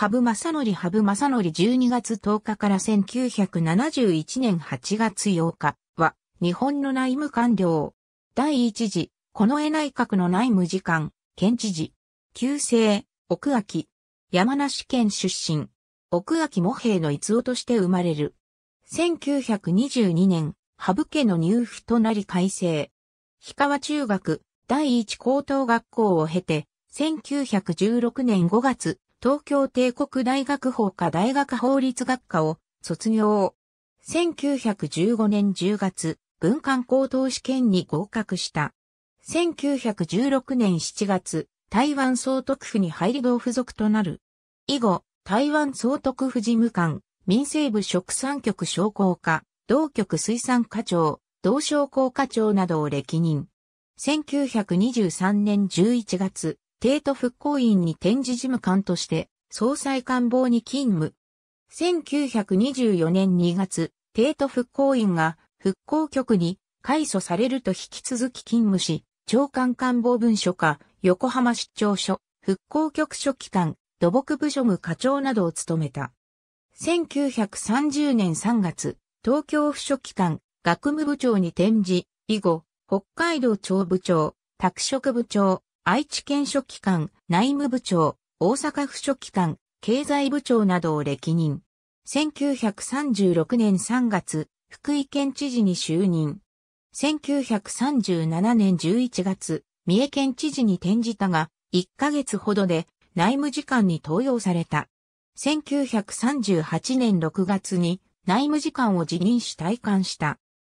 ハブマサノリハブマサノリ12月10日から1971年8月8日は日本の内務官僚。第一次、近衛内閣の内務次官、県知事。旧姓、奥秋。山梨県出身。奥秋模平の逸夫として生まれる。1922年、ハブ家の入府となり改正。氷川中学、第一高等学校を経て、1916年5月、東京帝国大学法科大学法律学科を卒業。1915年10月、文官高等試験に合格した。1916年7月、台湾総督府に入り同付属となる。以後、台湾総督府事務官、民政部食産局商工課、同局水産課長、同商工課長などを歴任。1923年11月、帝都復興院に展示事務官として、総裁官房に勤務。1924年2月、帝都復興院が復興局に改組されると引き続き勤務し、長官官房文書課、横浜出張所、復興局書記官、土木部署務課長などを務めた。1930年3月、東京府書記官、学務部長に転じ、以後、北海道庁部長、拓殖部長、愛知県書記官、内務部長、大阪府書記官、経済部長などを歴任。1936年3月、福井県知事に就任。1937年11月、三重県知事に転じたが、1ヶ月ほどで内務次官に登用された。1938年6月に内務次官を辞任し退官した。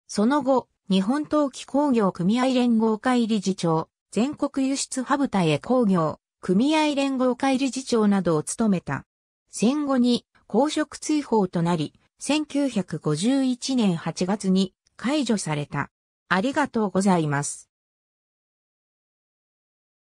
その後、日本陶器工業組合連合会理事長、全国輸出羽二重工業、組合連合会理事長などを務めた。戦後に公職追放となり、1951年8月に解除された。ありがとうございます。